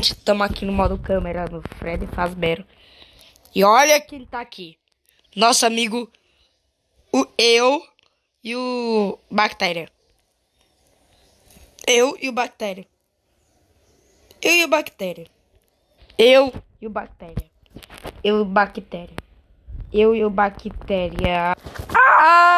Estamos aqui no modo câmera no Fred Fazbero. E olha quem está tá aqui. Nosso amigo, o eu e o Bactéria. Eu e o Bactéria. Eu e o Bactéria. Eu e o Bactéria. Eu e o Bactéria. Eu e o Bactéria. Ah!